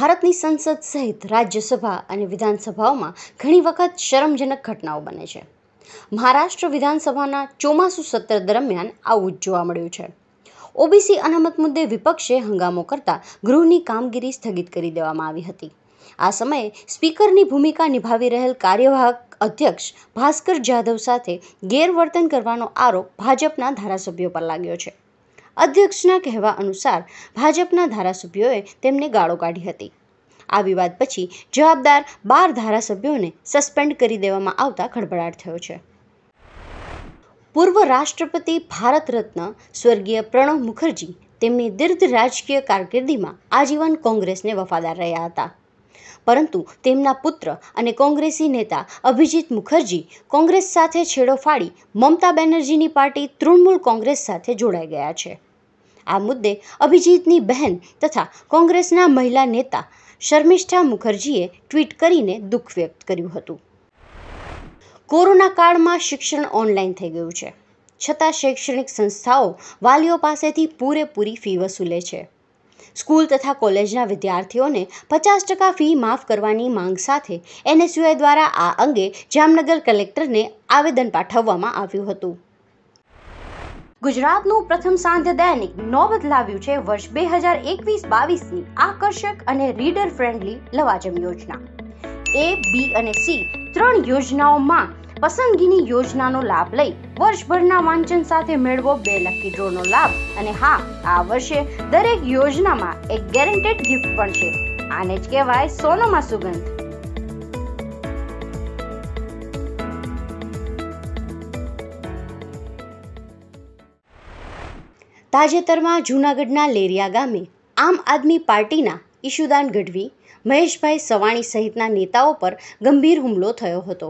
ભારતની સંસદ સહિત રાજ્યસભા અને વિધાનસભાઓમાં ઘણી વખત શરમજનક ઘટનાઓ બને છે મહારાષ્ટ્ર વિધાનસભાના ચોમાસું સત્ર દરમિયાન આવું જ જોવા મળ્યું છે ઓબીસી અનામત મુદ્દે વિપક્ષે હંગામો કરતા ગૃહની કામગીરી સ્થગિત કરી દેવામાં આવી હતી આ સમયે સ્પીકરની ભૂમિકા નિભાવી રહેલ કાર્યવાહક અધ્યક્ષ ભાસ્કર જાધવ સાથે ગેરવર્તન કરવાનો આરોપ ભાજપના ધારાસભ્યો પર લાગ્યો છે અધ્યક્ષના કહેવા અનુસાર ભાજપના ધારાસભ્યોએ તેમને ગાળો કાઢી હતી આ વિવાદ પછી જવાબદાર બાર ધારાસભ્યોને સસ્પેન્ડ કરી દેવામાં આવતા ખળભળાટ થયો છે પૂર્વ રાષ્ટ્રપતિ ભારત રત્ન સ્વર્ગીય પ્રણવ મુખર્જી તેમની દીર્ઘ રાજકીય કારકિર્દીમાં આજીવન કોંગ્રેસને વફાદાર રહ્યા હતા પરંતુ તેમના પુત્ર અને કોંગ્રેસી નેતા અભિજીત મુખર્જી કોંગ્રેસ સાથે છેડો ફાડી મમતા બેનર્જીની પાર્ટી તૃણમૂલ કોંગ્રેસ સાથે જોડાઈ ગયા છે આ મુદ્દે અભિજીતની બહેન તથા કોંગ્રેસના મહિલા નેતા શર્મિષ્ઠા મુખર્જીએ ટ્વીટ કરીને દુઃખ વ્યક્ત કર્યું હતું કોરોના કાળમાં શિક્ષણ ઓનલાઈન થઈ ગયું છે છતાં શૈક્ષણિક સંસ્થાઓ વાલીઓ પાસેથી પૂરેપૂરી ફી વસૂલે છે સ્કૂલ તથા કોલેજના વિદ્યાર્થીઓને પચાસ ટકા ફી માફ કરવાની માંગ સાથે એનએસયુઆઈ દ્વારા આ અંગે જામનગર કલેક્ટરને આવેદન પાઠવવામાં આવ્યું હતું ગુજરાતનું પ્રથમ સાંધ્ય દૈનિક નોબત લાવ્યું છે વર્ષ બે હજાર એકવીસ બાવીસની આકર્ષક અને રીડર ફ્રેન્ડલી લવાજમ યોજના એ બી અને સી ત્રણ યોજનાઓમાં પસંદગીની યોજનાનો લાભ લઈ વર્ષભરના વાંચન સાથે મેળવો બે લકી ડ્રોનો લાભ અને હા આ વર્ષે દરેક યોજનામાં એક ગેરંટેડ ગિફ્ટ પણ છે આને જ કહેવાય સોનામાં સુગંધ તાજેતરમાં જૂનાગઢના લેરિયા ગામે આમ આદમી પાર્ટીના ઈશુદાન ગઢવી મહેશભાઈ સવાણી સહિતના નેતાઓ પર ગંભીર હુમલો થયો હતો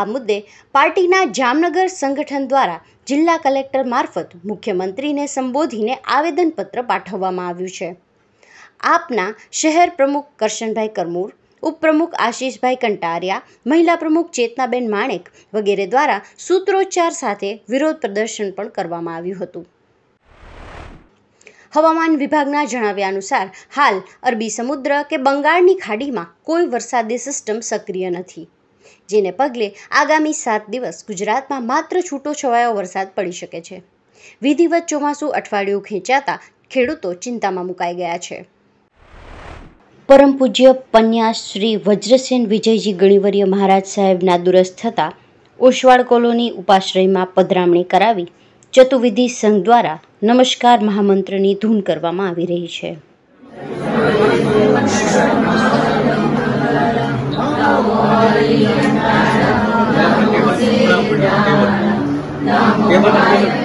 આ મુદ્દે પાર્ટીના જામનગર સંગઠન દ્વારા જિલ્લા કલેક્ટર મારફત મુખ્યમંત્રીને સંબોધીને આવેદનપત્ર પાઠવવામાં આવ્યું છે આપના શહેર પ્રમુખ કરશનભાઈ કરમૂર ઉપપ્રમુખ આશીષભાઈ કંટારિયા મહિલા પ્રમુખ ચેતનાબેન માણેક વગેરે દ્વારા સૂત્રોચ્ચાર સાથે વિરોધ પ્રદર્શન પણ કરવામાં આવ્યું હતું હવામાન વિભાગના જણાવ્યા અનુસાર હાલ અરબી સમુદ્ર કે બંગાળની ખાડીમાં કોઈ વરસાદી સિસ્ટમ સક્રિય નથી જેને પગલે આગામી સાત દિવસ ગુજરાતમાં માત્ર છૂટો છવાયો વરસાદ પડી શકે છે વિધિવત ચોમાસું અઠવાડિયું ખેંચાતા ખેડૂતો ચિંતામાં મુકાઈ ગયા છે પરમ પૂજ્ય પન્યા શ્રી વજ્રસેન વિજયજી ગણિવર્ય મહારાજ સાહેબના દુરસ્થ થતાં ઓશવાળ કોલોની ઉપાશ્રયમાં પધરામણી કરાવી ચતુર્વિધિ સંઘ દ્વારા નમસ્કાર મહામંત્રની ધૂન કરવામાં આવી રહી છે કેવલ